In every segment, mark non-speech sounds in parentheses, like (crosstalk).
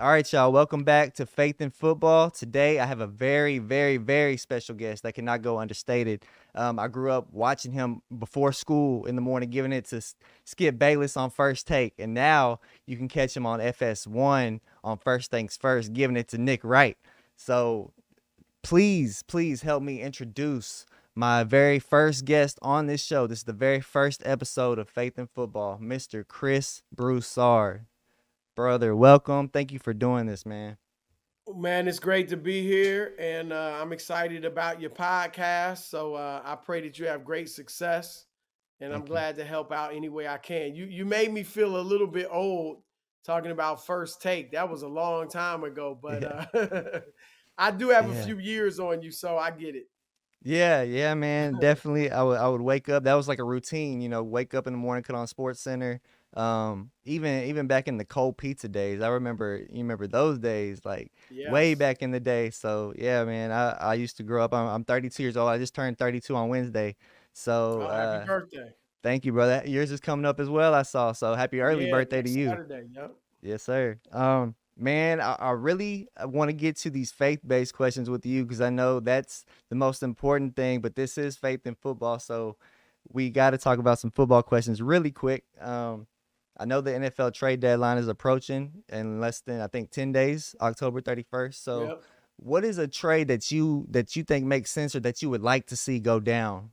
All right, y'all. Welcome back to Faith in Football. Today, I have a very, very, very special guest that cannot go understated. Um, I grew up watching him before school in the morning, giving it to Skip Bayless on First Take, and now you can catch him on FS1 on First Things First, giving it to Nick Wright. So, please, please help me introduce my very first guest on this show. This is the very first episode of Faith in Football, Mr. Chris Broussard brother. Welcome. Thank you for doing this, man. Man, it's great to be here, and uh, I'm excited about your podcast. So uh, I pray that you have great success, and Thank I'm you. glad to help out any way I can. You you made me feel a little bit old talking about first take. That was a long time ago, (laughs) but yeah. uh, (laughs) I do have yeah. a few years on you, so I get it. Yeah, yeah, man, (laughs) definitely. I would I would wake up. That was like a routine, you know. Wake up in the morning, cut on Sports Center, um even even back in the cold pizza days i remember you remember those days like yes. way back in the day so yeah man i i used to grow up i'm, I'm 32 years old i just turned 32 on wednesday so oh, happy uh, birthday thank you brother yours is coming up as well i saw so happy early yeah, birthday to you Saturday, yep. yes sir um man i, I really uh, want to get to these faith-based questions with you because i know that's the most important thing but this is faith in football so we got to talk about some football questions really quick um I know the NFL trade deadline is approaching in less than I think 10 days, October 31st. So yep. what is a trade that you that you think makes sense or that you would like to see go down?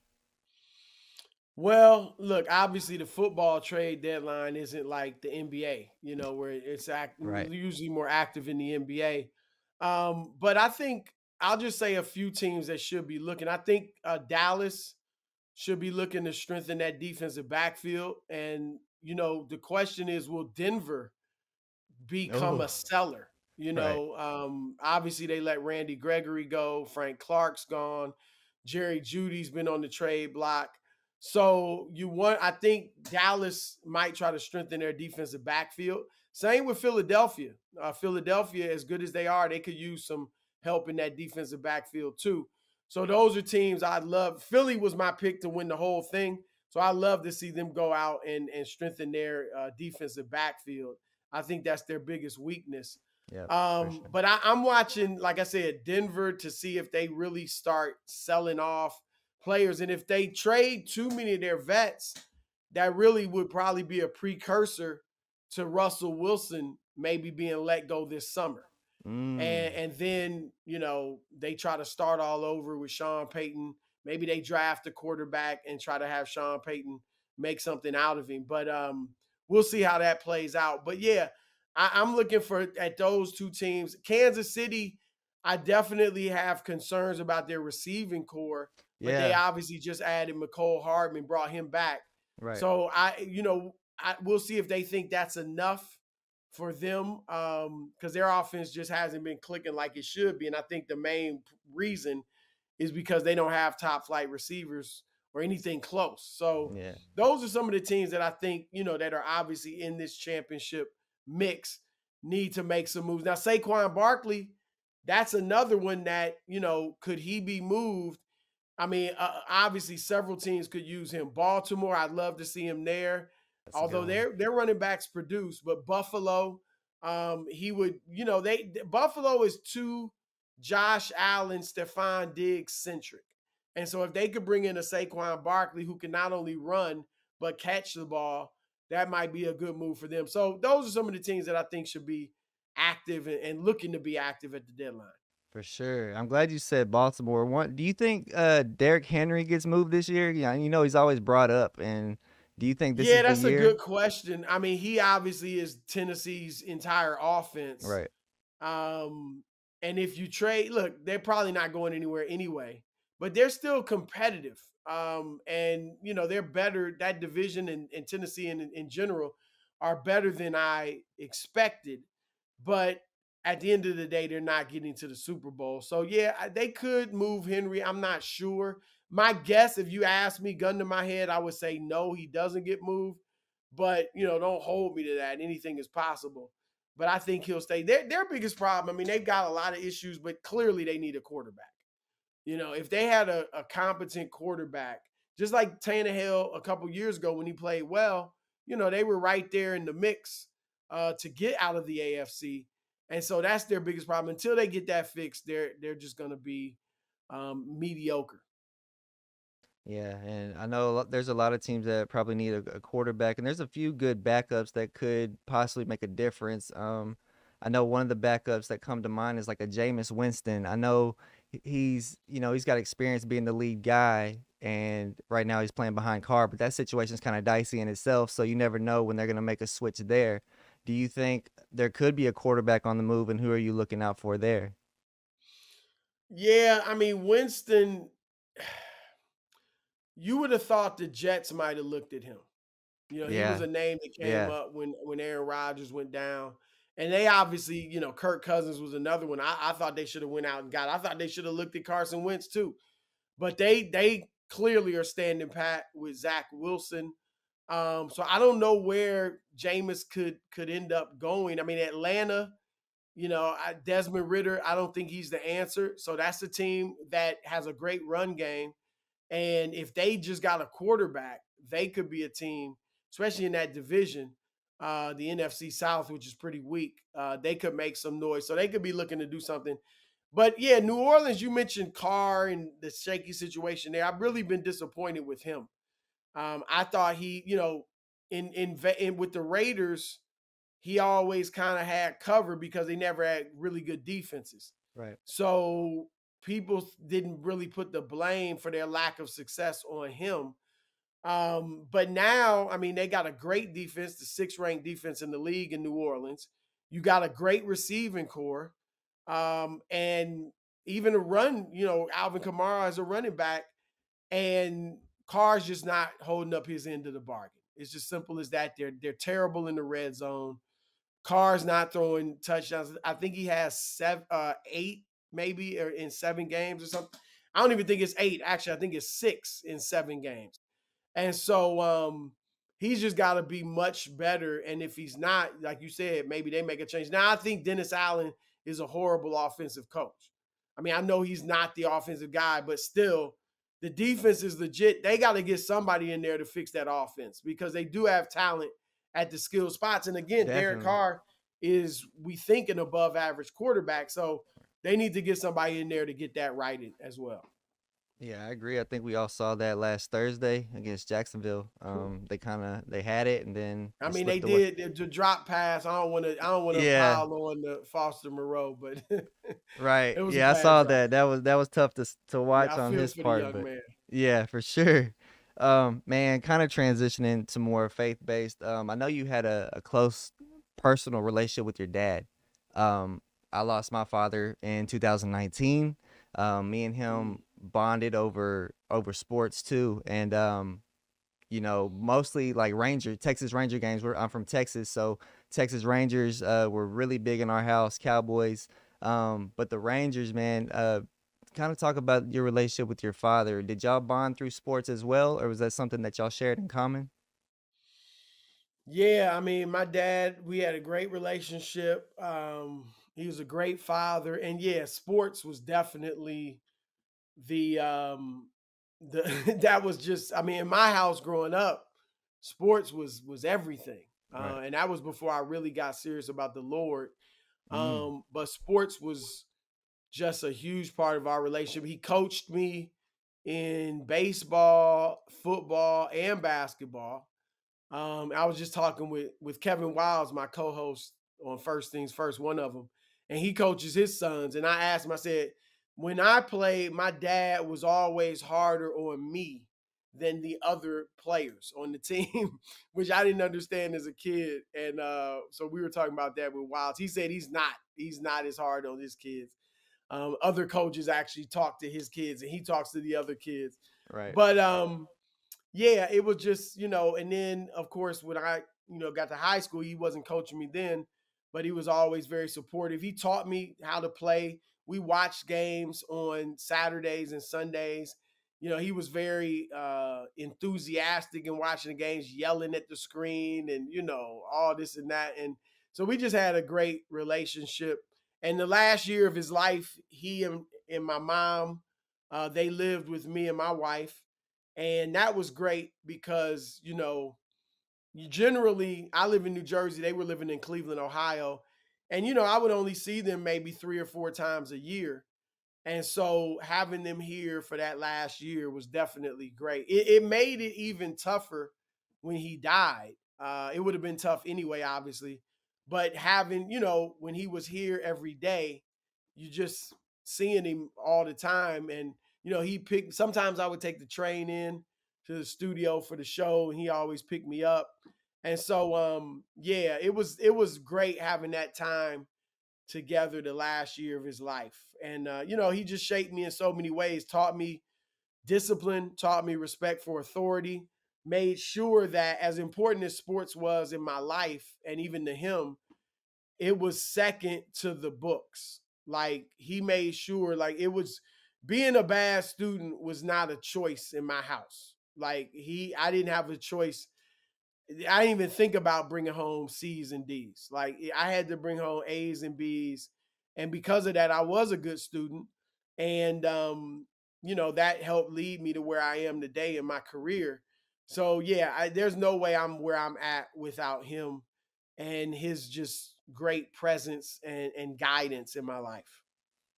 Well, look, obviously the football trade deadline isn't like the NBA, you know, where it's act- right. usually more active in the NBA. Um, but I think I'll just say a few teams that should be looking. I think uh, Dallas should be looking to strengthen that defensive backfield and you know, the question is, will Denver become Ooh. a oh, seller? You know, right. um, obviously they let Randy Gregory go, Frank Clark's gone, Jerry Judy's been on the trade block. So you want, I think Dallas might try to strengthen their defensive backfield. Same with Philadelphia. Uh, Philadelphia, as good as they are, they could use some help in that defensive backfield too. So those are teams I love. Philly was my pick to win the whole thing. So I love to see them go out and and strengthen their uh, defensive backfield. I think that's their biggest weakness. Yeah, um, sure. but I, I'm watching, like I said, Denver to see if they really start selling off players, and if they trade too many of their vets, that really would probably be a precursor to Russell Wilson maybe being let go this summer. Mm. And and then, you know, they try to start all over with Sean Payton Maybe they draft a quarterback and try to have Sean Payton make something out of him. But um, we'll see how that plays out. But yeah, I, am looking for at those two teams. Kansas City, I definitely have concerns about their receiving core. But yeah. they obviously just added McCole Hardman, brought him back. Right. So I, you know, I, we'll see if they think that's enough for them because um, their offense just hasn't been clicking like it should be. And I think the main reason is because they don't have top flight receivers or anything close. So yeah. those are some of the teams that I think, you know, that are obviously in this championship mix need to make some moves. Now Saquon Barkley, that's another one that, you know, could he be moved? I mean, uh, obviously several teams could use him. Baltimore, I'd love to see him there. That's Although their their running backs produce, but Buffalo, um, he would, you know, they Buffalo is too Josh Allen, Stephon Diggs centric. And so if they could bring in a Saquon Barkley who can not only run but catch the ball, that might be a good move for them. So those are some of the teams that I think should be active and, looking to be active at the deadline. For sure. I'm glad you said Baltimore. One, do you think uh, Derek Henry gets moved this year? Yeah, you know he's always brought up and do you think this Yeah, that's year? a good question. I mean, he obviously is Tennessee's entire offense. Right. Um, and if you trade, look, they're probably not going anywhere anyway, but they're still competitive. Um, and, you know, they're better. That division in, in Tennessee and in, in general are better than I expected. But at the end of the day, they're not getting to the Super Bowl. So, yeah, they could move Henry. I'm not sure. My guess, if you ask me, gun to my head, I would say no, he doesn't get moved. But, you know, don't hold me to that. Anything is possible but I think he'll stay. Their their biggest problem, I mean, they've got a lot of issues, but clearly they need a quarterback. You know, if they had a, a competent quarterback, just like Tannehill a couple years ago when he played well, you know, they were right there in the mix uh, to get out of the AFC. And so that's their biggest problem. Until they get that fixed, they're they're just going to be um, mediocre. Yeah, and I know there's a lot of teams that probably need a, a, quarterback, and there's a few good backups that could possibly make a difference. Um, I know one of the backups that come to mind is like a Jameis Winston. I know he's you know he's got experience being the lead guy, and right now he's playing behind Carr, but that situation's kind of dicey in itself. So you never know when they're gonna make a switch there. Do you think there could be a quarterback on the move, and who are you looking out for there? Yeah, I mean Winston you would have thought the Jets might have looked at him. You know, yeah. he was a name that came yeah. up when when Aaron Rodgers went down. And they obviously, you know, Kirk Cousins was another one. I, I thought they should have went out and got. I thought they should have looked at Carson Wentz too, but they they clearly are standing pat with Zach Wilson. Um, so I don't know where Jameis could could end up going. I mean, Atlanta, you know, Desmond Ritter. I don't think he's the answer. So that's a team that has a great run game and if they just got a quarterback, they could be a team, especially in that division, uh, the NFC South, which is pretty weak. Uh, they could make some noise. So they could be looking to do something. But yeah, New Orleans, you mentioned Carr and the shaky situation there. I've really been disappointed with him. Um, I thought he, you know, in, in, in with the Raiders, he always kind of had cover because they never had really good defenses. Right. So people didn't really put the blame for their lack of success on him. Um, but now, I mean, they got a great defense, the sixth ranked defense in the league in New Orleans. You got a great receiving core. Um, and even a run, you know, Alvin Kamara as a running back, and Carr's just not holding up his end of the bargain. It's just simple as that. They're they're terrible in the red zone. Carr's not throwing touchdowns. I think he has seven, uh, eight maybe or in seven games or something. I don't even think it's eight. Actually, I think it's six in seven games. And so um, he's just got to be much better. And if he's not, like you said, maybe they make a change. Now, I think Dennis Allen is a horrible offensive coach. I mean, I know he's not the offensive guy, but still, the defense is legit. They got to get somebody in there to fix that offense because they do have talent at the skill spots. And again, Definitely. Derek Carr is, we think, an above average quarterback. So they need to get somebody in there to get that righted as well. Yeah, I agree. I think we all saw that last Thursday against Jacksonville. Um, they kind of they had it, and then I mean they did the drop pass. I don't want to I don't want to yeah. pile on the Foster Moreau, but (laughs) right. Yeah, I saw drop. that. That was that was tough to to watch yeah, on his part. But man. yeah, for sure. Um, man, kind of transitioning to more faith based. Um, I know you had a, a close personal relationship with your dad. Um, I lost my father in 2019. Um, me and him mm. bonded over over sports too, and um, you know, mostly like Ranger Texas Ranger games. Where I'm from Texas, so Texas Rangers uh, were really big in our house. Cowboys, um, but the Rangers, man. Uh, kind of talk about your relationship with your father. Did y'all bond through sports as well, or was that something that y'all shared in common? Yeah, I mean, my dad, we had a great relationship. Um, he was a great father, and yeah, sports was definitely the um the (laughs) that was just. I mean, in my house growing up, sports was was everything, right. uh, and that was before I really got serious about the Lord. Mm. Um, but sports was just a huge part of our relationship. He coached me in baseball, football, and basketball. Um, I was just talking with with Kevin Wiles, my co-host on First Things First, one of them, and he coaches his sons. And I asked him, I said, when I played, my dad was always harder on me than the other players on the (laughs) team, which I didn't understand as a kid. And uh, so we were talking about that with Wilds. He said he's not, he's not as hard on his kids. Um, other coaches actually talk to his kids and he talks to the other kids. Right. But um, yeah, it was just, you know, and then of course when I, you know, got to high school, he wasn't coaching me then but he was always very supportive. He taught me how to play. We watched games on Saturdays and Sundays. You know, he was very uh, enthusiastic in watching the games, yelling at the screen, and you know all this and that. And so we just had a great relationship. And the last year of his life, he and, and my mom, uh, they lived with me and my wife, and that was great because you know generally, I live in New Jersey. They were living in Cleveland, Ohio. And, you know, I would only see them maybe three or four times a year. And so having them here for that last year was definitely great. It, it made it even tougher when he died. Uh, it would have been tough anyway, obviously. But having, you know, when he was here every day, you just seeing him all the time. And, you know, he picked, sometimes I would take the train in to the studio for the show, and he always picked me up. And so, um, yeah, it was it was great having that time together the last year of his life. And uh, you know, he just shaped me in so many ways, taught me discipline, taught me respect for authority, made sure that as important as sports was in my life and even to him, it was second to the books. Like he made sure like it was being a bad student was not a choice in my house. Like he, I didn't have a choice. I didn't even think about bringing home C's and D's. Like I had to bring home A's and B's, and because of that, I was a good student, and um, you know that helped lead me to where I am today in my career. So yeah, I, there's no way I'm where I'm at without him and his just great presence and, and guidance in my life.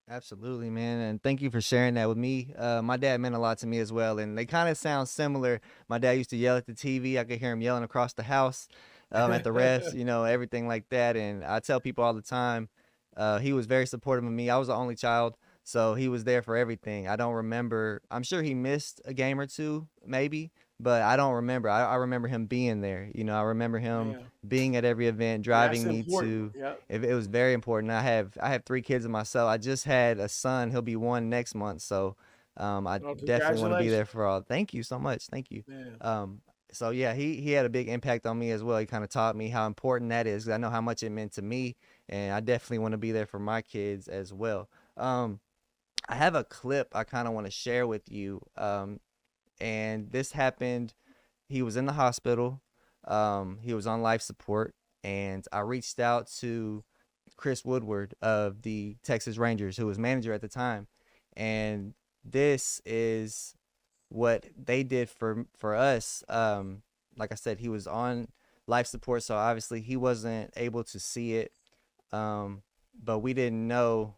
Absolutely, man. And thank you for sharing that with me. Uh, my dad meant a lot to me as well. And they kind of sound similar. My dad used to yell at the TV. I could hear him yelling across the house um, at the refs, (laughs) you know, everything like that. And I tell people all the time, uh, he was very supportive of me. I was the only child. So he was there for everything. I don't remember. I'm sure he missed a game or two, maybe, but I don't remember. I, I, remember him being there. You know, I remember him yeah. being at every event, driving me to. Yep. It, it, was very important. I have I have three kids myself. I just had a son. He'll be one next month. So, um, I well, definitely want to be there for all. Thank you so much. Thank you. Um, so yeah, he he had a big impact on me as well. He kind of taught me how important that I know how much it meant to me, and I definitely want to be there for my kids as well. Um, I have a clip I kind of want to share with you. Um, and this happened. He was in the hospital. Um, he was on life support, and I reached out to Chris Woodward of the Texas Rangers, who was manager at the time, and this is what they did for for us. Um, like I said, he was on life support, so obviously he wasn't able to see it. Um, but we didn't know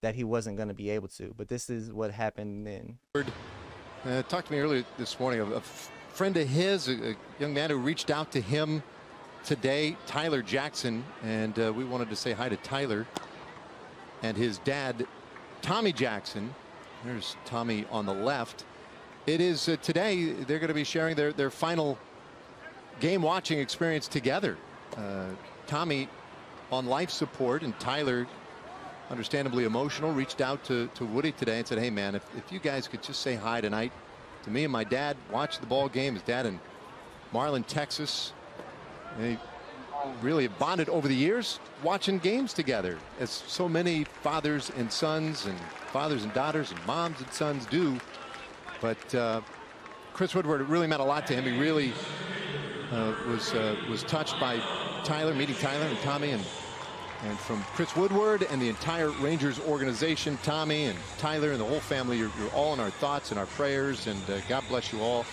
that he wasn't going to be able to. But this is what happened then. Uh, talked to me earlier this morning, a, a friend of his, a, a, young man who reached out to him today, Tyler Jackson, and uh, we wanted to say hi to Tyler and his dad, Tommy Jackson. There's Tommy on the left. It is uh, today they're going to be sharing their, their final game watching experience together. Uh, Tommy on life support and Tyler understandably emotional, reached out to, to Woody today and said, hey, man, if, if you guys could just say hi tonight to me and my dad, watch the ball game. His dad in Marlin, Texas. they really bonded over the years watching games together, as so many fathers and sons and fathers and daughters and moms and sons do. But uh, Chris Woodward, it really meant a lot to him. He really uh, was uh, was touched by Tyler, meeting Tyler and Tommy and and from Chris Woodward and the entire Rangers organization, Tommy and Tyler and the whole family, you're, you're all in our thoughts and our prayers. And uh, God bless you all.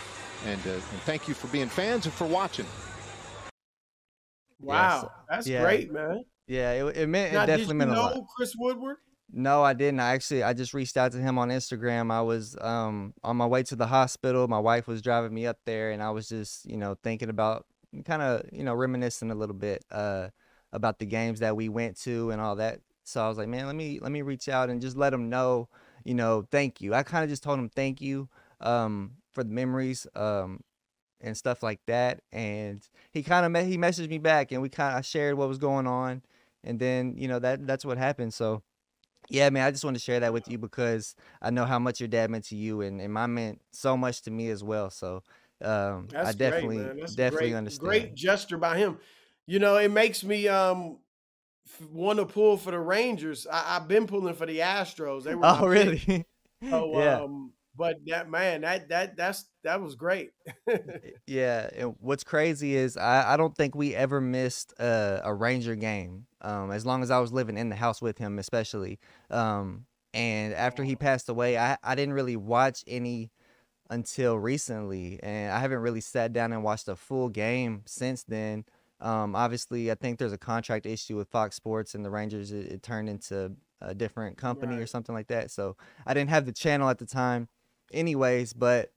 And, uh, and, thank you for being fans and for watching. Wow, yes. that's yeah. great, man. Yeah, it, it meant now, it definitely meant a lot. Chris Woodward? No, I didn't. I actually I just reached out to him on Instagram. I was um on my way to the hospital. My wife was driving me up there, and I was just you know thinking about kind of you know reminiscing a little bit. Uh, about the games that we went to and all that. So I was like, man, let me let me reach out and just let them know, you know, thank you. I kind of just told them thank you um, for the memories um, and stuff like that. And he kind of me- he messaged me back, and we kind of shared what was going on, and then you know that that's what happened. So yeah, man, I just want to share that with you because I know how much your dad meant to you, and and mine meant so much to me as well. So um, I definitely great, definitely great, understand. Great gesture by him you know, it makes me um want to pull for the Rangers. I, have been pulling for the Astros. They (laughs) were oh really? (laughs) so, yeah. Um, but that man, that that that's that was great. (laughs) yeah, and what's crazy is I, I don't think we ever missed a, a Ranger game. Um, as long as I was living in the house with him, especially. Um, and after he passed away, I I didn't really watch any until recently, and I haven't really sat down and watched a full game since then. Um, obviously, I think there's a contract issue with Fox Sports and the Rangers. It, it turned into a different company right. or something like that. So I didn't have the channel at the time, anyways. But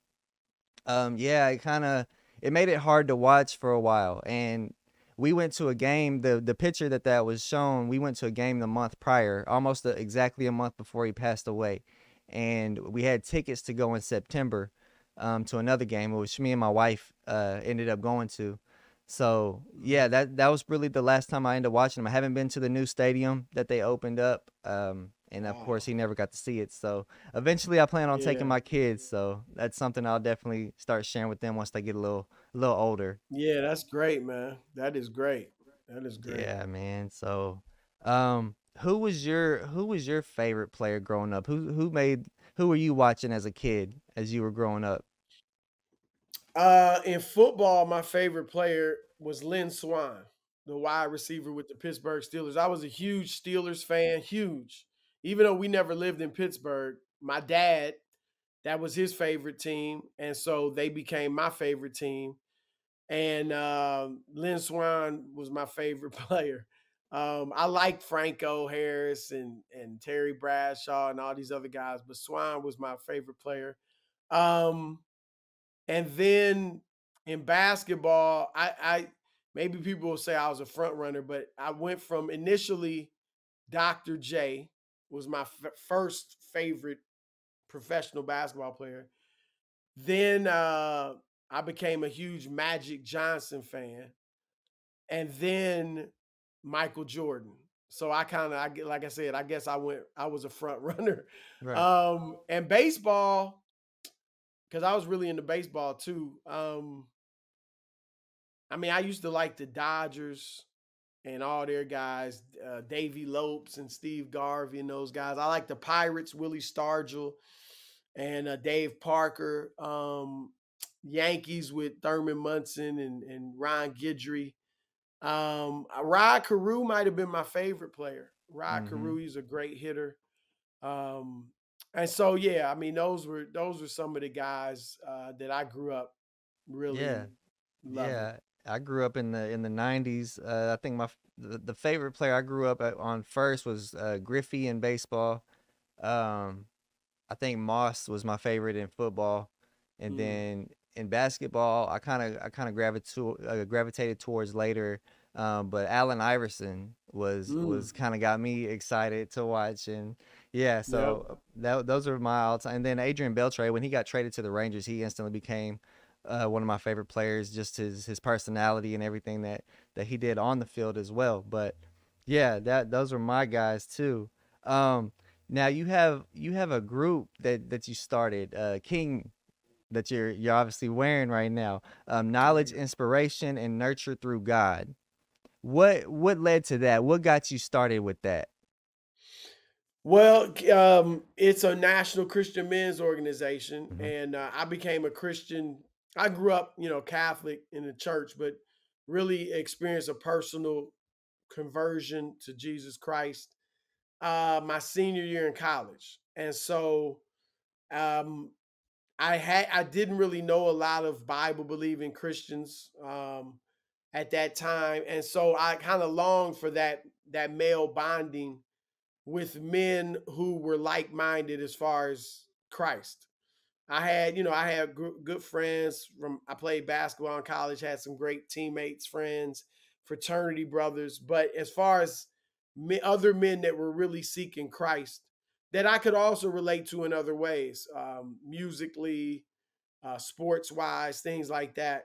um, yeah, it kind of it made it hard to watch for a while. And we went to a game. the The picture that that was shown, we went to a game the month prior, almost a, exactly a month before he passed away. And we had tickets to go in September um, to another game, which me and my wife uh, ended up going to so yeah, that that was really the last time I ended up watching him. I haven't been to the new stadium that they opened up, um, and of course he never got to see it. So eventually, I plan on yeah. taking my kids. So that's something I'll definitely start sharing with them once they get a little a little older. Yeah, that's great, man. That is great. That is great. Yeah, man. So, um, who was your who was your favorite player growing up? Who who made who were you watching as a kid as you were growing up? Uh, in football, my favorite player was Lynn Swan, the wide receiver with the Pittsburgh Steelers. I was a huge Steelers fan, huge. Even though we never lived in Pittsburgh, my dad, that was his favorite team. And so they became my favorite team. And uh, Lynn Swan was my favorite (laughs) player. Um, I like Franco Harris and, and Terry Bradshaw and all these other guys, but Swan was my favorite player. Um, and then in basketball, I, I maybe people will say I was a front runner, but I went from initially Dr. J was my f- first favorite professional basketball player. Then uh, I became a huge Magic Johnson fan, and then Michael Jordan. So I kind of, I get, like I said, I guess I went, I was a front (laughs) runner. Right. Um, and baseball, because I was really into baseball too. Um, I mean, I used to like the Dodgers and all their guys, uh, Davey Lopes and Steve Garvey and those guys. I like the Pirates, Willie Stargell and uh, Dave Parker. Um, Yankees with Thurman Munson and, and Ron Guidry. Um, uh, Rod Carew might have been my favorite player. Rod mm-hmm. Carew, he's a great hitter. Um, and so yeah, I mean those were those were some of the guys uh, that I grew up really. Yeah, loving. yeah. I grew up in the in the '90s. Uh, I think my the, the, favorite player I grew up uh, on first was uh, Griffey in baseball. Um, I think Moss was my favorite in football, and mm. then in basketball, I kind of I kind of gravita- uh, gravitated towards later. Um, but Allen Iverson was mm. was kind of got me excited to watch and yeah, so yep. that, those are my all time. And then Adrian Beltre, when he got traded to the Rangers, he instantly became uh, one of my favorite players. Just his his personality and everything that that he did on the field as well. But yeah, that those are my guys too. Um, now you have you have a group that that you started, uh, King, that you're you're obviously wearing right now. Um, knowledge, inspiration, and nurture through God. What what led to that? What got you started with that? Well, um, it's a national Christian men's organization, mm-hmm. and uh, I became a Christian. I grew up, you know, Catholic in the church, but really experienced a personal conversion to Jesus Christ uh, my senior year in college, and so um, I had I didn't really know a lot of Bible believing Christians um, at that time, and so I kind of longed for that that male bonding with men who were like minded as far as Christ. I had, you know, I had good friends from, I played basketball in college, had some great teammates, friends, fraternity brothers. But as far as me, other men that were really seeking Christ, that I could also relate to in other ways, um, musically, uh, sports wise, things like that.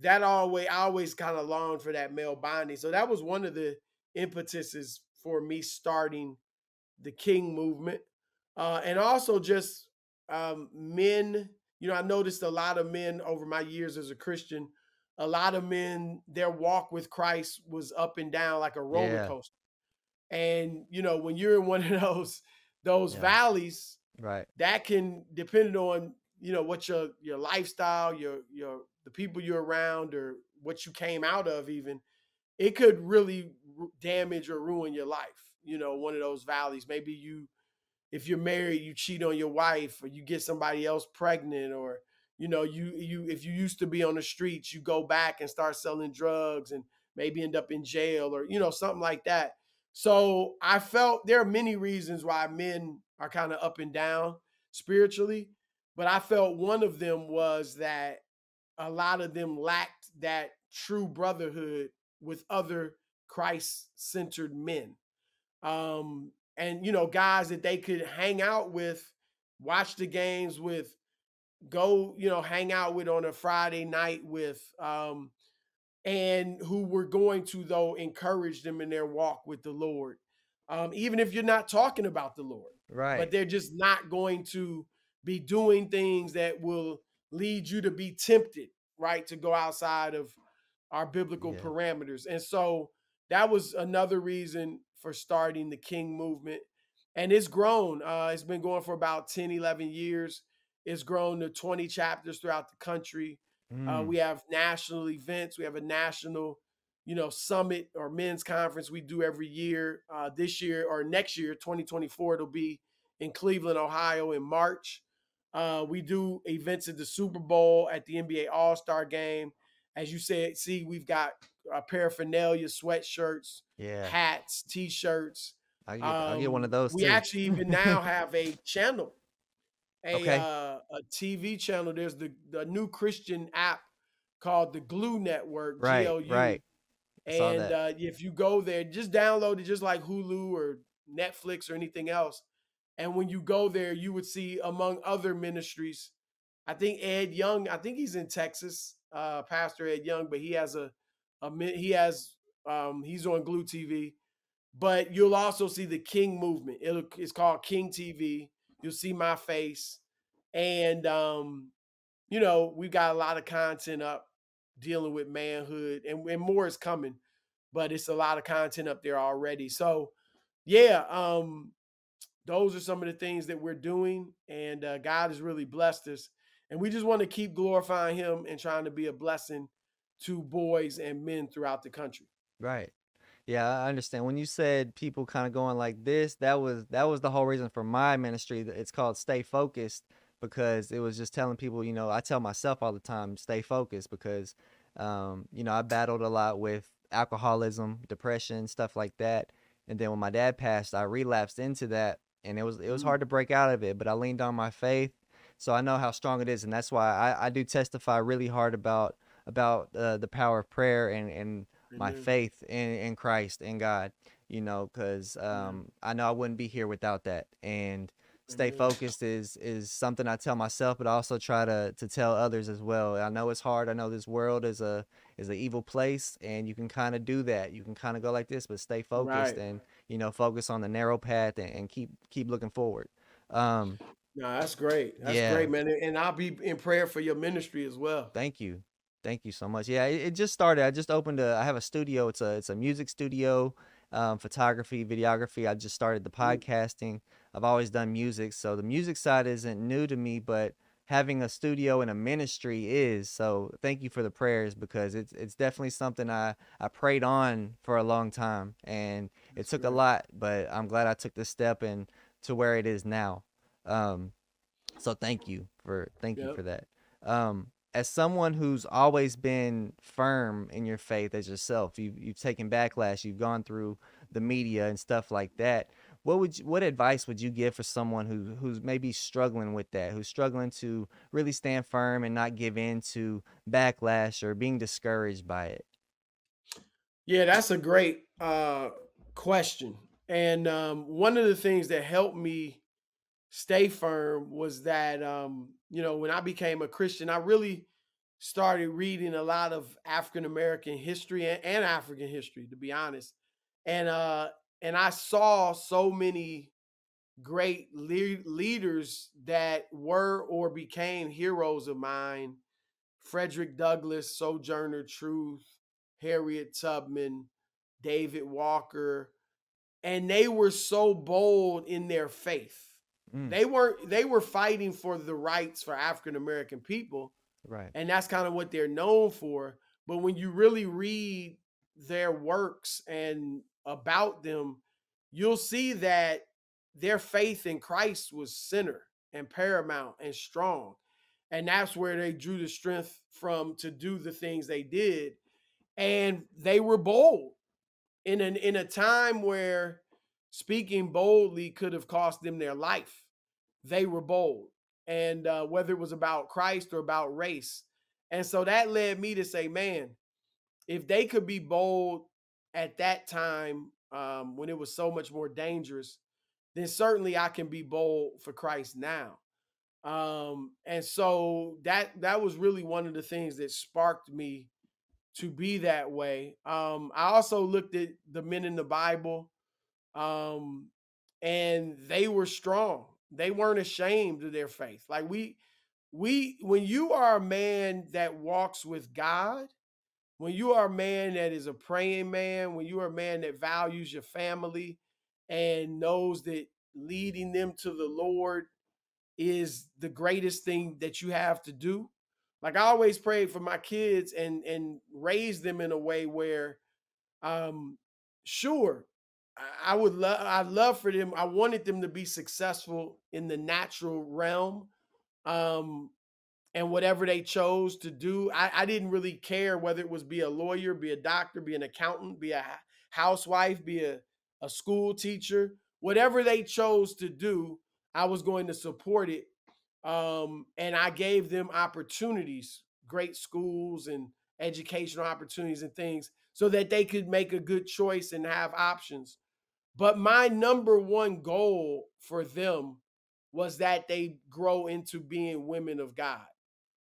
That always, I always kind of longed for that male bonding. So that was one of the impetuses for me starting the King movement, uh, and also just um, men. You know, I noticed a lot of men over my years as a Christian. A lot of men, their walk with Christ was up and down like a roller yeah. coaster. And you know, when you're in one of (laughs) those those yeah. valleys, right, that can depend on you know what your your lifestyle, your your the people you're around, or what you came out of, even it could really damage or ruin your life you know, one of those valleys. Maybe you, if you're married, you cheat on your wife or you get somebody else pregnant or, you know, you, you, if you used to be on the streets, you go back and start selling drugs and maybe end up in jail or, you know, something like that. So I felt there are many reasons why men are kind of up and down spiritually, but I felt one of them was that a lot of them lacked that true brotherhood with other Christ centered men um, and you know guys that they could hang out with, watch the games with, go you know hang out with on a Friday night with, um, and who were going to though encourage them in their walk with the Lord, um, even if you're not talking about the Lord, right? But they're just not going to be doing things that will lead you to be tempted, right, to go outside of our biblical yeah. parameters. And so that was another reason for starting the King movement. And it's grown. Uh, it's been going for about 10, 11 years. It's grown to 20 chapters throughout the country. Uh, mm. Uh, we have national events. We have a national, you know, summit or men's conference we do every year. Uh, this year or next year, 2024, it'll be in Cleveland, Ohio in March. Uh, we do events at the Super Bowl, at the NBA All Star Game. As you said, see, we've got uh, paraphernalia, sweatshirts, yeah, hats, t-shirts. I'll get, um, I'll get one um, of those. We too. actually even now (laughs) have a channel, a okay. uh, a TV channel. There's the the new Christian app called the Glue Network. Right, G-L-U. right. And uh, if you go there, just download it, just like Hulu or Netflix or anything else. And when you go there, you would see among other ministries. I think Ed Young. I think he's in Texas, uh, Pastor Ed Young, but he has a he has um, he's on Glue TV, but you'll also see the King movement. It'll, it's called King TV. You'll see my face, and um, you know we've got a lot of content up dealing with manhood, and, and more is coming. But it's a lot of content up there already. So yeah, um, those are some of the things that we're doing, and uh, God has really blessed us. And we just want to keep glorifying Him and trying to be a blessing to boys and men throughout the country. Right. Yeah, I understand. When you said people kind of going like this, that was that was the whole reason for my ministry. It's called Stay Focused because it was just telling people, you know, I tell myself all the time, stay focused because um, you know, I battled a lot with alcoholism, depression, stuff like that. And then when my dad passed, I relapsed into that and it was it was mm. hard to break out of it, but I leaned on my faith. So I know how strong it is and that's why I, I do testify really hard about about uh, the power of prayer and and my mm-hmm. faith in in Christ and God. You know, because mm-hmm. um, I know I wouldn't be here without that. And stay mm-hmm. focused is is something I tell myself, but I also try to to tell others as well. I know it's hard. I know this world is a is an evil place, and you can kind of do that. You can kind of go like this, but stay focused right. and you know focus on the narrow path and, and keep keep looking forward. Um, no, that's great. That's yeah. great, man. And I'll be in prayer for your ministry as well. Thank you. Thank you so much. Yeah, it, it just started. I just opened a. I have a studio. It's a it's a music studio, um, photography, videography. I just started the mm. podcasting. I've always done music, so the music side isn't new to me, but having a studio and a ministry is. So thank you for the prayers because it's it's definitely something I I prayed on for a long time and That's it took great. a lot, but I'm glad I took this step and to where it is now. Um so thank you for thank yep. you for that. Um as someone who's always been firm in your faith as yourself, you've you've taken backlash, you've gone through the media and stuff like that. What would you, what advice would you give for someone who who's maybe struggling with that, who's struggling to really stand firm and not give in to backlash or being discouraged by it? Yeah, that's a great uh, question. And um, one of the things that helped me stay firm was that um, you know, when I became a Christian, I really started reading a lot of African American history and, and, African history, to be honest. And uh, and I saw so many great le- leaders that were or became heroes of mine: Frederick Douglass, Sojourner Truth, Harriet Tubman, David Walker, and they were so bold in their faith Mm. They were they were fighting for the rights for African American people. Right. And that's kind of what they're known for. But when you really read their works and about them, you'll see that their faith in Christ was center and paramount and strong. And that's where they drew the strength from to do the things they did. And they were bold in an in a time where Speaking boldly could have cost them their life. They were bold, and uh, whether it was about Christ or about race. And so that led me to say, man, if they could be bold at that time um, when it was so much more dangerous, then certainly I can be bold for Christ now. Um, and so that that was really one of the things that sparked me to be that way. Um, I also looked at the men in the Bible um, and they were strong. They weren't ashamed of their faith. Like we, we, when you are a man that walks with God, when you are a man that is a praying man, when you are a man that values your family and knows that leading them to the Lord is the greatest thing that you have to do. Like I always prayed for my kids and and raised them in a way where um sure I would love I love for them. I wanted them to be successful in the natural realm. Um and whatever they chose to do, I, I didn't really care whether it was be a lawyer, be a doctor, be an accountant, be a housewife, be a, a school teacher, whatever they chose to do, I was going to support it. Um, and I gave them opportunities, great schools and educational opportunities and things so that they could make a good choice and have options. But my number one goal for them was that they grow into being women of God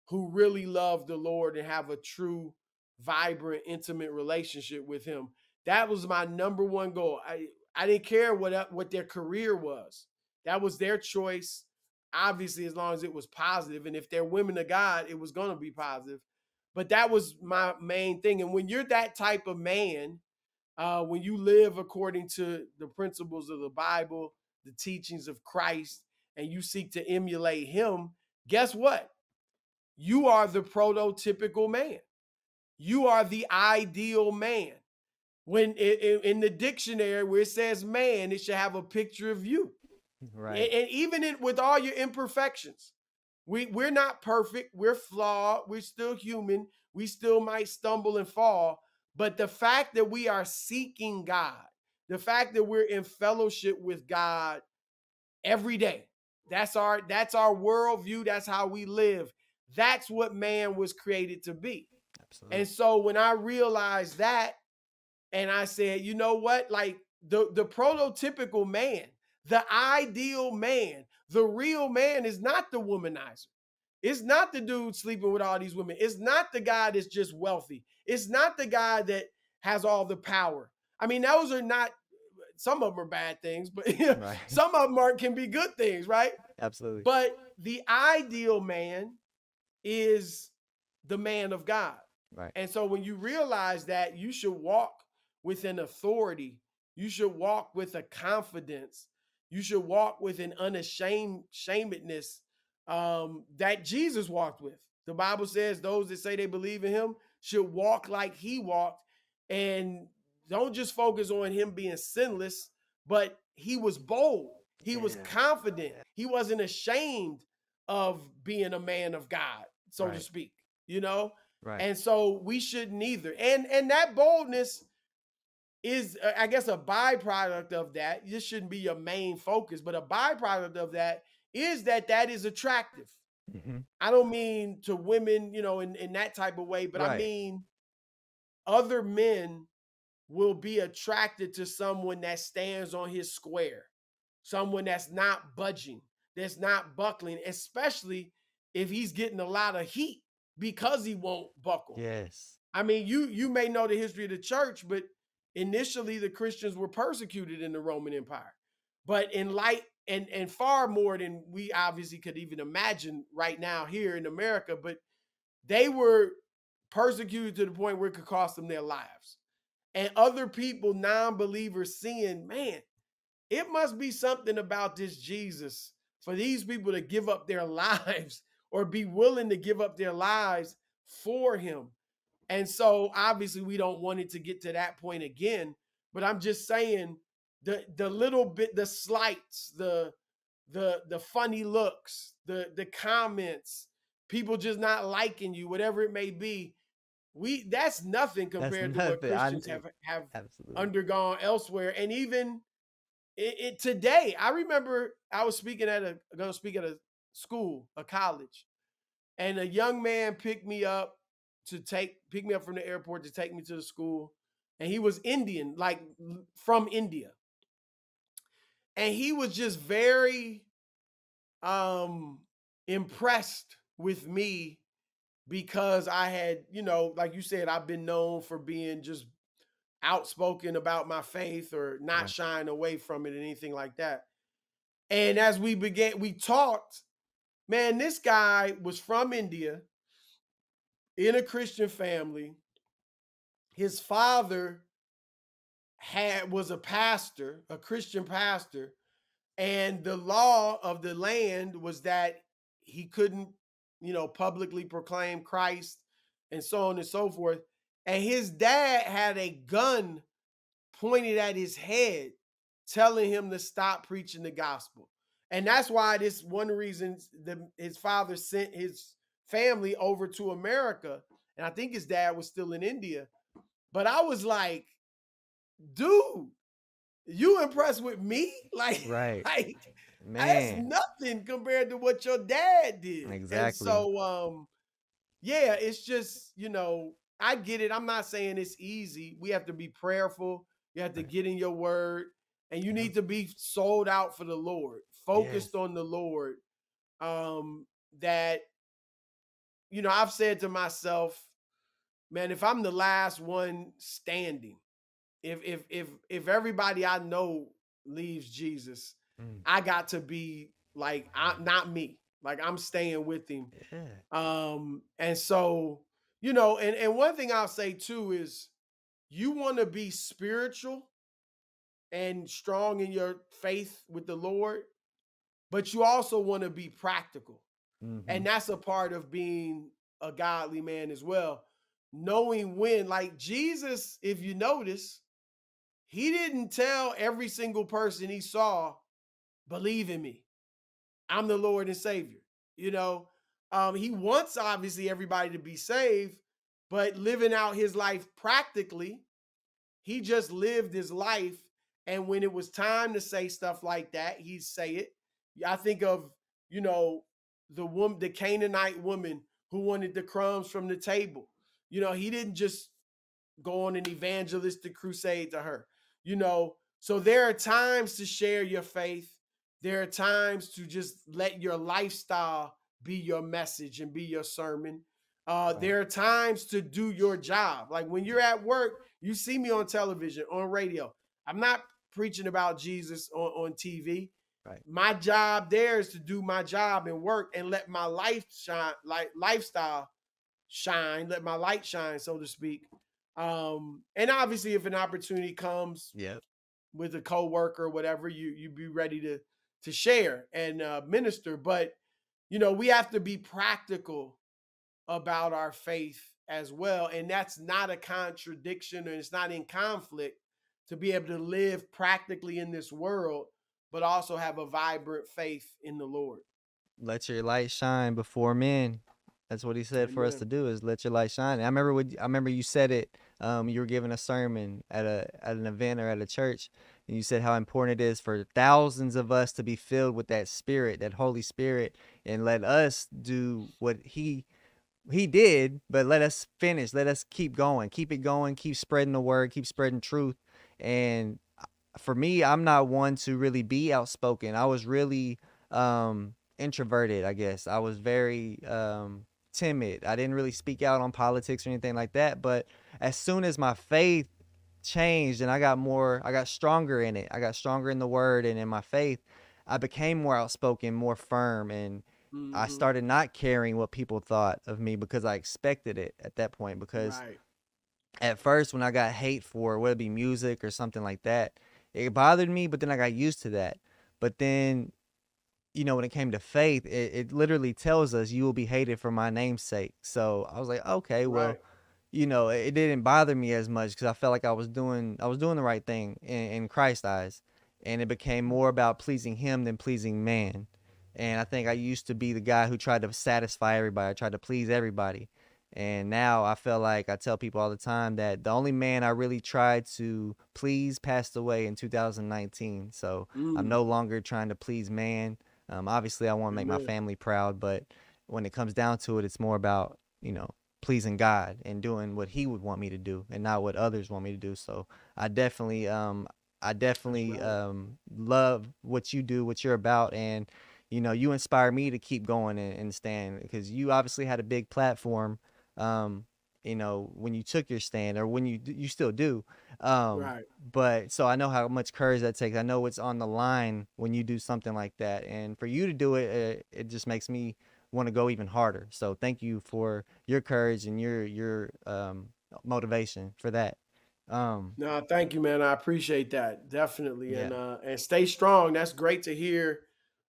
who really love the Lord and have a true, vibrant, intimate relationship with Him. That was my number one goal. I, I didn't care what, what their career was, that was their choice. Obviously, as long as it was positive, and if they're women of God, it was going to be positive. But that was my main thing. And when you're that type of man, uh, when you live according to the principles of the Bible, the teachings of Christ, and you seek to emulate him, guess what? You are the prototypical man. You are the ideal man. When in, the dictionary where it says man, it should have a picture of you. Mm, right. And, even with all your imperfections, we, we're not perfect. We're flawed. We're still human. We still might stumble and fall, but the fact that we are seeking God, the fact that we're in fellowship with God every day, that's our that's our worldview. That's how we live. That's what man was created to be. Absolutely. And so when I realized that, and I said, you know what? Like the, the prototypical man, the ideal man, the real man is not the womanizer. It's not the dude sleeping with all these women. It's not the guy that's just wealthy. It's not the guy that has all the power. I mean, those are not some of them are bad things, but (laughs) right. (laughs) some of them are can be good things, right? Absolutely. But the ideal man is the man of God. Right. And so when you realize that you should walk with an authority, you should walk with a confidence, you should walk with an unashamed shamedness um, that Jesus walked with. The Bible says those that say they believe in him should walk like he walked and don't just focus on him being sinless, but he was bold. He yeah. was confident. He wasn't ashamed of being a man of God, so right. to speak, you know? Right. And so we shouldn't either. And and that boldness is uh, I guess a byproduct of that. This shouldn't be your main focus, but a byproduct of that is that that is attractive. Mm-hmm. I don't mean to women, you know, in, in that type of way, but right. I mean other men will be attracted to someone that stands on his square, someone that's not budging, that's not buckling, especially if he's getting a lot of heat because he won't buckle. Yes. I mean, you you may know the history of the church, but initially the Christians were persecuted in the Roman Empire. But in light and and far more than we obviously could even imagine right now here in America. But they were persecuted to the point where it could cost them their lives, and other people, non-believers, seeing man, it must be something about this Jesus for these people to give up their (laughs) lives or be willing to give up their lives for him. And so obviously we don't want it to get to that point again, but I'm just saying the the little bit the slights the the the funny looks the the comments people just not liking you whatever it may be we that's nothing compared that's nothing. to what christians have, have Absolutely. undergone elsewhere and even it, it, today i remember i was speaking at a going to speak at a school a college and a young man picked me up to take pick me up from the airport to take me to the school and he was indian like from india and he was just very um impressed with me because I had, you know, like you said, I've been known for being just outspoken about my faith or not right. shying away from it and anything like that. And as we began, we talked, man, this guy was from India in a Christian family. His father had was a pastor, a Christian pastor, and the law of the land was that he couldn't, you know, publicly proclaim Christ and so on and so forth. And his dad had a gun pointed at his head, telling him to stop preaching the gospel. And that's why this one reason the, his father sent his family over to America. And I think his dad was still in India. But I was like, dude, you impressed with me? (laughs) Like, right. like Man. that's nothing compared to what your dad did. Exactly. And so um, yeah, it's just, you know, I get it. I'm not saying it's easy. We have to be prayerful. You have to get in your word and you yeah. need to be sold out for the Lord, focused on the Lord. Um, that you know, I've said to myself, man, if I'm the last one standing, if if if if everybody I know leaves Jesus, mm. I got to be like I, not me. Like I'm staying with him. Yeah. Um, and so, you know, and, and one thing I'll say too is you want to be spiritual and strong in your faith with the Lord, but you also want to be practical. Mm-hmm. And that's a part of being a godly man as well. Knowing when, like Jesus, if you notice, he didn't tell every single person he saw, believe in me. I'm the Lord and Savior. You know, um, he wants obviously everybody to be saved, but living out his life practically, he just lived his life. And when it was time to say stuff like that, he'd say it. I think of, you know, the woman, the Canaanite woman who wanted the crumbs from the table. You know, he didn't just go on an evangelistic crusade to her you know so there are times to share your faith there are times to just let your lifestyle be your message and be your sermon uh, there are times to do your job like when you're at work you see me on television on radio i'm not preaching about jesus on, on tv right. my job there is to do my job and work and let my life shine like lifestyle shine let my light shine so to speak um, and obviously, if an opportunity comes, yeah, with a coworker or whatever, you you be ready to to share and uh, minister. But you know, we have to be practical about our faith as well, and that's not a contradiction, and it's not in conflict to be able to live practically in this world, but also have a vibrant faith in the Lord. Let your light shine before men. That's what he said Amen. for us to do is let your light shine. I remember what I remember you said it um, you were giving a sermon at a at an event or at a church, and you said how important it is for thousands of us to be filled with that Spirit, that Holy Spirit, and let us do what He He did, but let us finish. Let us keep going, keep it going, keep spreading the word, keep spreading truth. And uh, for me, I'm not one to really be outspoken. I was really um, introverted, I guess. I was very um, timid. I didn't really speak out on politics or anything like that. But as soon as my faith changed and I got more, I got stronger in it. I got stronger in the word and in my faith. I became more outspoken, more firm, and mm-hmm. I started not caring what people thought of me because I expected it at that point. Because right. at first, when I got hate for whether it be music or something like that, it bothered me, but then I got used to that. But then you know, when it came to faith, it, it, literally tells us you will be hated for my name's sake. So I was like, okay, well, right. you know, it, it, didn't bother me as much because I felt like I was doing I was doing the right thing in, in Christ's eyes, and it became more about pleasing Him than pleasing man. And I think I used to be the guy who tried to satisfy everybody, I tried to please everybody, and now I feel like I tell people all the time that the only man I really tried to please passed away in 2019. So mm. I'm no longer trying to please man um, obviously, I want to make my mm-hmm. family proud, but when it comes down to it, it's more about you know pleasing God and doing what He would want me to do, and not what others want me to do. So I definitely, um, I definitely um, love what you do, what you're about, and you know you inspire me to keep going and, and stand because you obviously had a big platform um, you know when you took your stand or when you you still do um right. but so i know how much courage that takes i know what's on the line when you do something like that and for you to do it it, it just makes me want to go even harder so thank you for your courage and your your um motivation for that um no thank you man i appreciate that definitely yeah. and uh and stay strong that's great to hear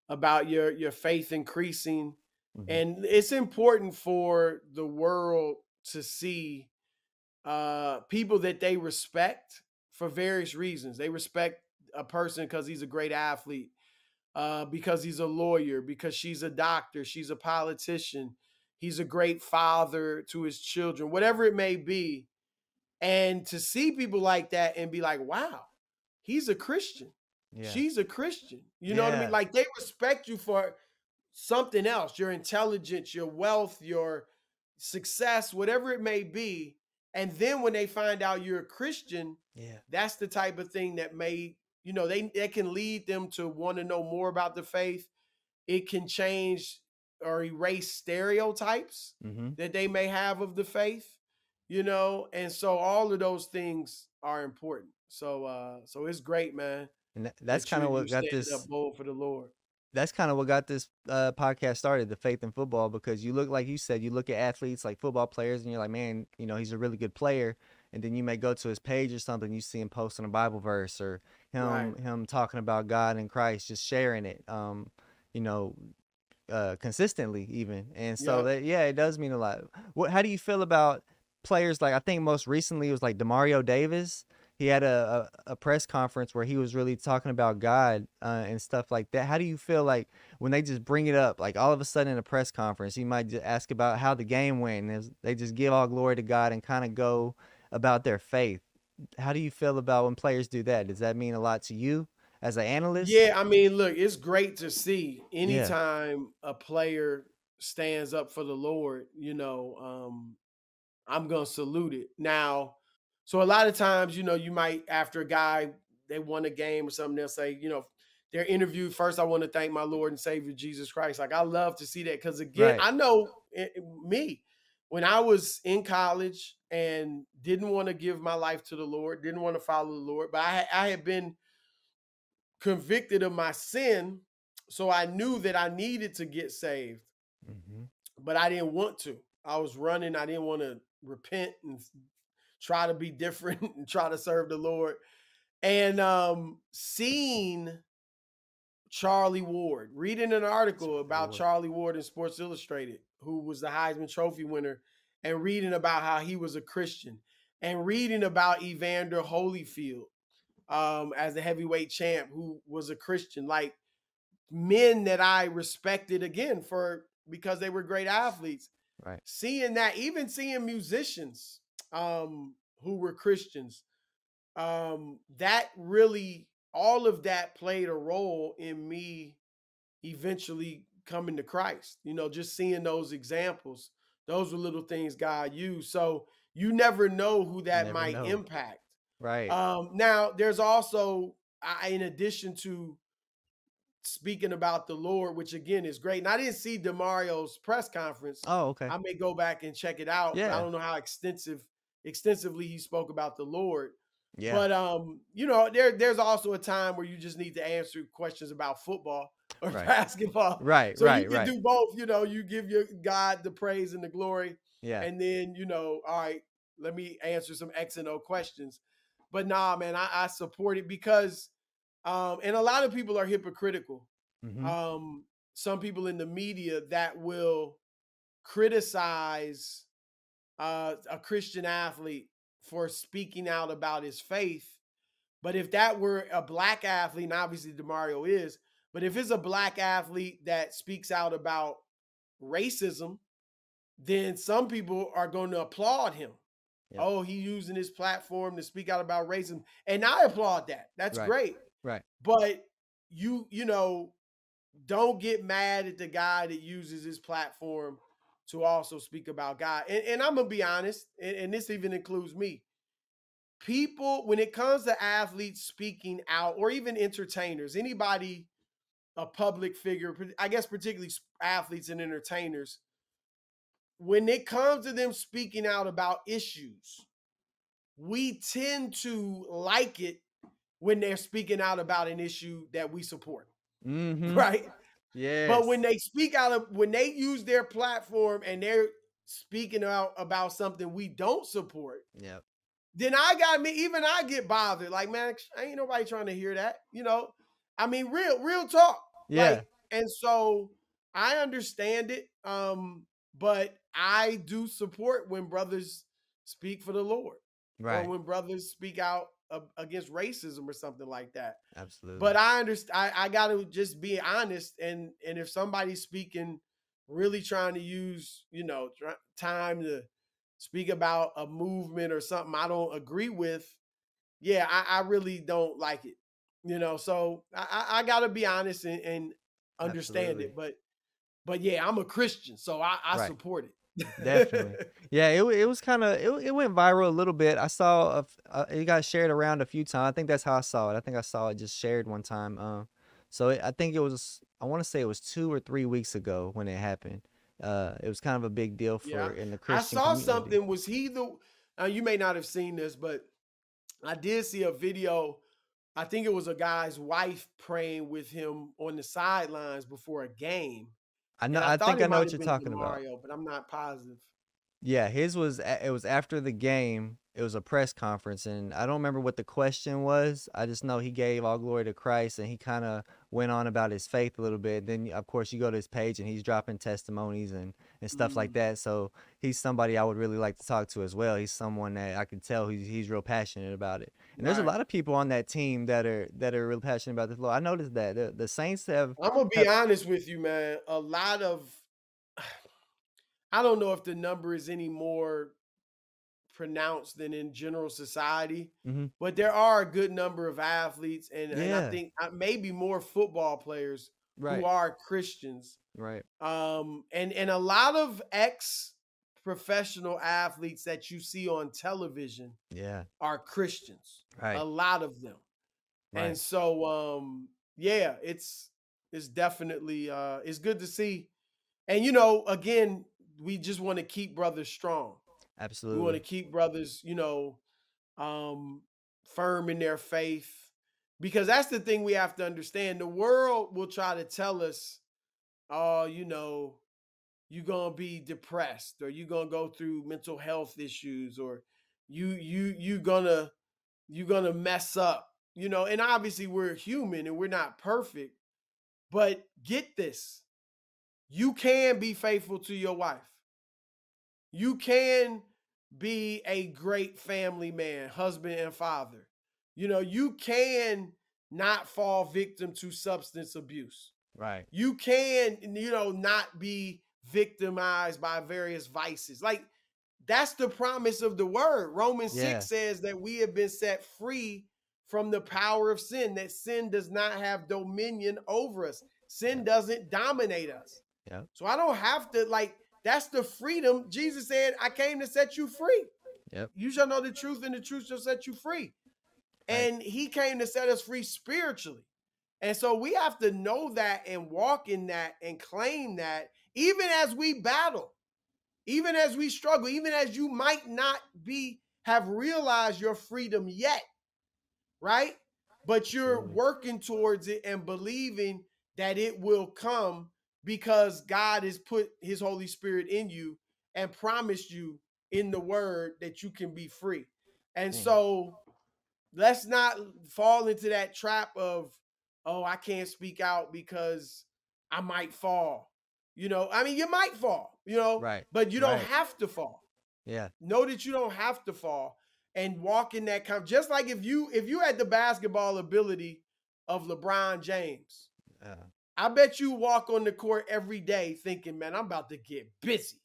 about your your faith increasing mm -hmm. and it's important for the world to see uh, people that they respect for various reasons. They respect a person because he's a great athlete, uh, because he's a lawyer, because she's a doctor, she's a politician, he's a great father to his children, whatever it may be. And to see people like that and be like, wow, he's a Christian. Yeah. She's a Christian. You know yeah. what I mean? Like they respect you for something else, your intelligence, your wealth, your success, whatever it may be. And then when they find out you're a Christian, yeah, that's the type of thing that may, you know, they that can lead them to want to know more about the faith. It can change or erase stereotypes mm-hmm. that they may have of the faith, you know, and so all of those things are important. So uh so it's great, man. And that, that's kind of what got this bold for the Lord that's kind of what got this uh, podcast started, the faith in football, because you look like you said, you look at athletes like football players, and you're like, man, you know, he's a really good player. And then you may go to his page or something, you see him posting a Bible verse or him right. him talking about God and Christ, just sharing it, um, you know, uh, consistently even. And so yeah. that yeah, it does mean a lot. What? How do you feel about players like I think most recently it was like Demario Davis? he had a, a, a, press conference where he was really talking about God uh, and stuff like that. How do you feel like when they just bring it up, like all of a sudden in a press conference, he might just ask about how the game went, and they just give all glory to God and kind of go about their faith. How do you feel about when players do that? Does that mean a lot to you as an analyst? Yeah, I mean, look, it's great to see anytime yeah. a player stands up for the Lord. You know, um, I'm gonna salute it now so a lot of times, you know, you might after a guy they won a game or something, they'll say, you know, they're interviewed first. I want to thank my Lord and Savior Jesus Christ. Like I love to see that because again, right. I know it, eh, it, eh, me when I was in college and didn't want to give my life to the Lord, didn't want to follow the Lord, but I, I had been convicted of my sin, so I knew that I needed to get saved, mm-hmm. but I didn't want to. I was running. I didn't want to repent and try to be different (laughs) and try to serve the Lord. And um, seeing Charlie Ward, reading an article about Charlie Ward in Sports Illustrated, who was the Heisman Trophy winner, and reading about how he was a Christian, and reading about Evander Holyfield um, as the heavyweight champ, who was a Christian, like men that I respected again for because they were great athletes. Right. Seeing that, even seeing musicians um, who were Christians. Um, that really, all of that played a role in me eventually coming to Christ. You know, just seeing those examples, those were little things God used. So you never know who that might know. impact. Right. Um, now, there's also, I, in addition to speaking about the Lord, which again is great. And I didn't see Demario's press conference. Oh, okay. I may go back and check it out. Yeah. I don't know how extensive extensively he spoke about the Lord. Yeah. But um, you know, there there's also a time where you just need to answer questions about football (laughs) or right. basketball. Right. So right, you can right. do both. You know, you give your God the praise and the glory. Yeah. And then you know, all right, let me answer some X and O questions. But nah, man, I, I support it because, um, and a lot of people are hypocritical. Mm-hmm. Um, some people in the media that will criticize uh, a Christian athlete for speaking out about his faith. But if that were a black athlete, and obviously Demario is, but if it's a black athlete that speaks out about racism, then some people are going to applaud him. Yeah. Oh, he using his platform to speak out about racism, and I applaud that. That's right. great. Right. But you, you know, don't get mad at the guy that uses his platform to also speak about God. And, and I'm going to be honest, and, and this even includes me. People, when it comes to athletes speaking out, or even entertainers, anybody, a public figure, I guess, particularly athletes and entertainers, when it comes to them speaking out about issues, we tend to like it when they're speaking out about an issue that we support. Mm-hmm. Right? Yeah. But when they speak out of when they use their platform and they're speaking out about something we don't support. Yeah. Then I got me, even I get bothered. Like, man, ain't nobody trying to hear that. You know, I mean, real, real talk. Yeah. Like, and so I understand it. Um, but I do support when brothers speak for the Lord. Right. Or when brothers speak out against racism or something like that. Absolutely. But I understand. I, I got to just be honest, and and if somebody's speaking, really trying to use you know try, time to speak about a movement or something I don't agree with, yeah, I, I really don't like it. You know, so I, I got to be honest and, and understand Absolutely. it. But but yeah, I'm a Christian, so I, I right. support it. Definitely. (laughs) Yeah, it it was kind of it, it went viral a little bit. I saw a uh, it got shared around a few times. I think that's how I saw it. I think I saw it just shared one time. Um, so it, I think it was I want to say it was two or three weeks ago when it happened. Uh, it was kind of a big deal for yeah. in the Christian. I saw community. something. Was he the? you may not have seen this, but I did see a video. I think it was a guy's wife praying with him on the sidelines before a game I know. I, I think I know what you're talking Mario, about. But I'm not positive. Yeah, his was it was after the game. It was a press conference, and I don't remember what the question was. I just know he gave all glory to Christ, and he kind of went on about his faith a little bit. Then of course you go to his page and he's dropping testimonies and, and stuff mm-hmm. like that. So he's somebody I would really like to talk to as well. He's someone that I can tell he's, he's real passionate about it. And right. there's a lot of people on that team that are that are real passionate about the Lord. I noticed that the, the Saints have. I'm gonna be have, honest with you, man. A lot of (sighs) I don't know if the number is any more pronounced than in general society. Mm-hmm. But there are a good number of athletes, and, yeah. and I think uh, maybe more football players right. who are Christians. Right. Um, and and a lot of ex professional athletes that you see on television yeah are Christians. Right. A lot of them. Right. And so um yeah, it's it's definitely uh it's good to see. And you know, again, we just want to keep brothers strong. Absolutely. We want to keep brothers, you know, um, firm in their faith because that's the thing we have to understand. The world will try to tell us, oh, you know, you're gonna be depressed or you're gonna go through mental health issues or you you you gonna you're gonna mess up, you know. And obviously we're human and we're not perfect, but get this. You can be faithful to your wife you can be a great family man, husband and father. You know, you can not fall victim to substance abuse. Right. You can, you know, not be victimized by various vices. Like that's the promise of the word. Romans yeah. 6 says that we have been set free from the power of sin, that sin does not have dominion over us. Sin doesn't dominate us. Yeah. So I don't have to like that's the freedom. Jesus said, I came to set you free. Yep. You shall know the truth, and the truth shall set you free. Right. And he came to set us free spiritually. And so we have to know that and walk in that and claim that even as we battle, even as we struggle, even as you might not be have realized your freedom yet, right? But you're working towards it and believing that it will come because God has put his Holy Spirit in you and promised you in the word that you can be free. And mm. so let's not fall into that trap of, oh, I can't speak out because I might fall. You know, I mean, you might fall, you know, right. but you don't right. have to fall. Yeah. Know that you don't have to fall and walk in that com- just like if you if you had the basketball ability of LeBron James, yeah. Uh-huh. I bet you walk on the court every day thinking, man, I'm about to get busy.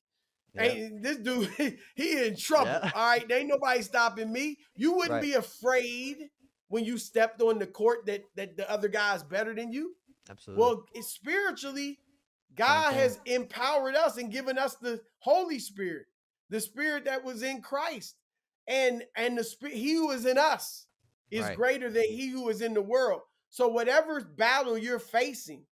Yep. Ain't this dude, (laughs) he in trouble. Yep. All right. There ain't nobody stopping me. You wouldn't right. be afraid when you stepped on the court that that the other guy is better than you. Absolutely. Well, spiritually, God okay. has empowered us and given us the Holy Spirit, the Spirit that was in Christ, and and the Spirit He who is in us is right. greater than He who is in the world. So whatever battle you're facing,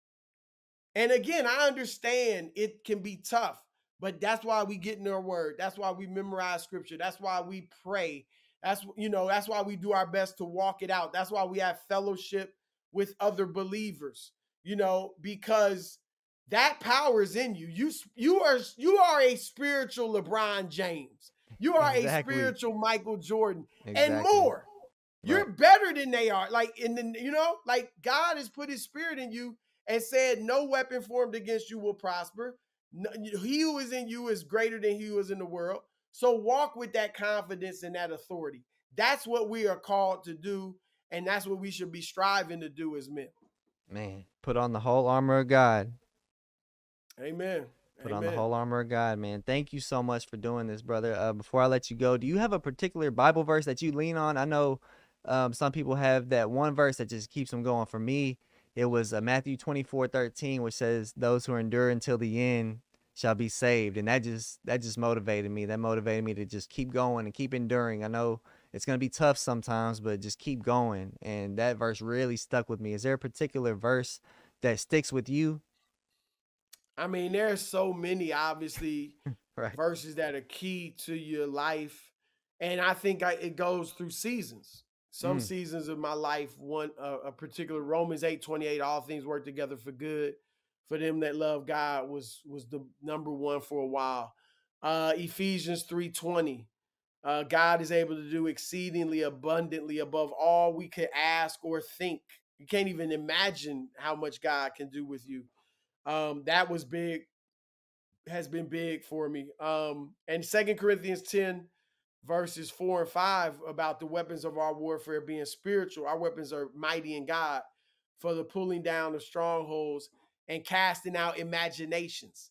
and again, I understand it can be tough, but that's why we get in our word. That's why we memorize scripture. That's why we pray. That's you know, that's why we do our best to walk it out. That's why we have fellowship with other believers. You know, because that power is in you. You you are you are a spiritual LeBron James. You are exactly. a spiritual Michael Jordan exactly. and more. Right. You're better than they are. Like in the you know, like God has put his spirit in you and said, No weapon formed against you will prosper. He who is in you is greater than he who is in the world. So walk with that confidence and that authority. That's what we are called to do. And that's what we should be striving to do as men. Man, put on the whole armor of God. Amen. Put Amen. on the whole armor of God, man. Thank you so much for doing this, brother. Uh, before I let you go, do you have a particular Bible verse that you lean on? I know um, some people have that one verse that just keeps them going. For me, it was uh, Matthew 24, 13, which says, Those who endure until the end shall be saved. And that just that just motivated me. That motivated me to just keep going and keep enduring. I know it's gonna be tough sometimes, but just keep going. And that verse really stuck with me. Is there a particular verse that sticks with you? I mean, there are so many obviously (laughs) right. verses that are key to your life. And I think I, it goes through seasons. Some mm. seasons of my life, one uh, a particular Romans eight twenty eight, all things work together for good for them that love God was was the number one for a while. Uh, Ephesians three twenty, uh, God is able to do exceedingly abundantly above all we could ask or think. You can't even imagine how much God can do with you. Um, that was big, has been big for me. Um, and Second Corinthians ten verses four and five about the weapons of our warfare being spiritual. Our weapons are mighty in God for the pulling down of strongholds and casting out imaginations,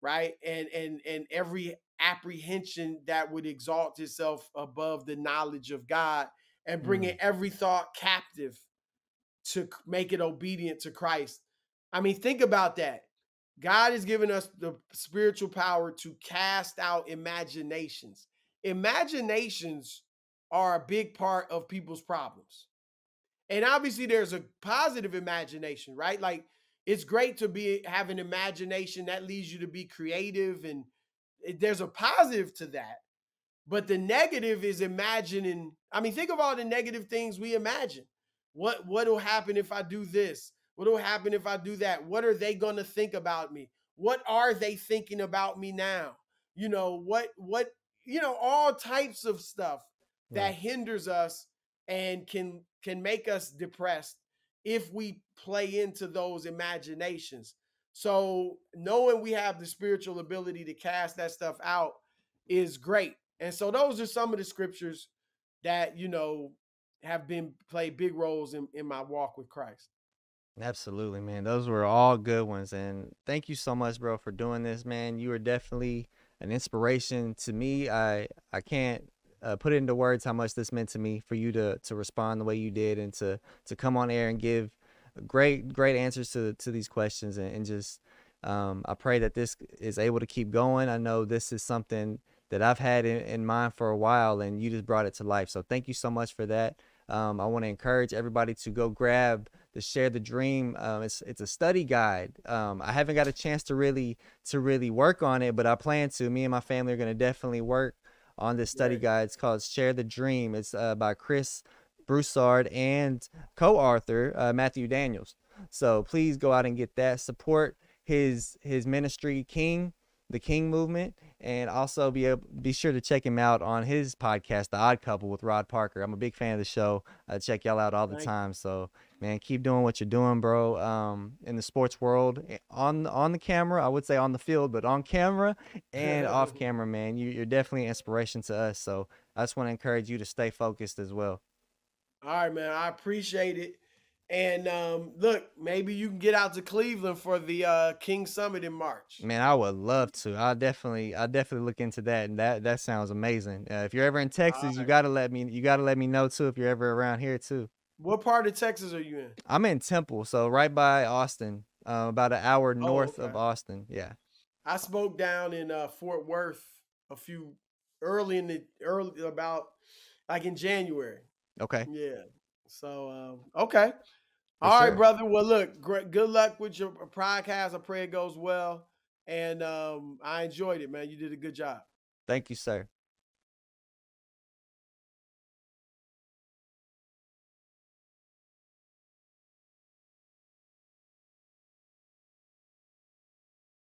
right? And and and every apprehension that would exalt itself above the knowledge of God and bringing mm. every thought captive to make it obedient to Christ. I mean, think about that. God has given us the spiritual power to cast out imaginations imaginations are a big part of people's problems. And obviously there's a positive imagination, right? Like it's great to be have an imagination that leads you to be creative and there's a positive to that. But the negative is imagining. I mean, think of all the negative things we imagine. What what'll happen if I do this? What'll happen if I do that? What are they going to think about me? What are they thinking about me now? You know, what what you know, all types of stuff that right. hinders us and can can make us depressed if we play into those imaginations. So knowing we have the spiritual ability to cast that stuff out is great. And so those are some of the scriptures that, you know, have been played big roles in, in my walk with Christ. Absolutely, man. Those were all good ones. And thank you so much, bro, for doing this, man. You are definitely an inspiration to me. I I can't uh, put into words how much this meant to me for you to to respond the way you did and to to come on air and give great great answers to to these questions and, and just um, I pray that this is able to keep going. I know this is something that I've had in, in mind for a while, and you just brought it to life. So thank you so much for that. Um, I want to encourage everybody to go grab the Share the Dream. Um, it's it's a study guide. Um, I haven't got a chance to really to really work on it, but I plan to. Me and my family are going to definitely work on this study guide. It's called Share the Dream. It's uh, by Chris Broussard and co-author uh, Matthew Daniels. So please go out and get that. Support his his ministry, King the King Movement, and also be able, be sure to check him out on his podcast, The Odd Couple with Rod Parker. I'm a big fan of the show. I check y'all out all the time. So man, keep doing what you're doing, bro. Um, in the sports world, eh, on on the camera, I would say on the field, but on camera and off (laughs) camera, man, you, you're definitely an inspiration to us. So I just want to encourage you to stay focused as well. All right, man. I appreciate it. And um, look, maybe you can get out to Cleveland for the uh, King Summit in March. Man, I would love to. I definitely, I definitely look into that, and that that sounds amazing. Uh, if you're ever in Texas, right. you gotta let me, you gotta let me know too. If you're ever around here too. What part of Texas are you in? I'm in Temple, so right by Austin, uh, about an hour oh, north oh, okay. of Austin. Yeah. I spoke down in uh, Fort Worth a few early in the early about like in January. Okay. Yeah. So um, okay. All sure. right, brother. Well, look, great, good luck with your podcast. I pray it goes well. And um, I enjoyed it, man. You did a good job. Thank you, sir.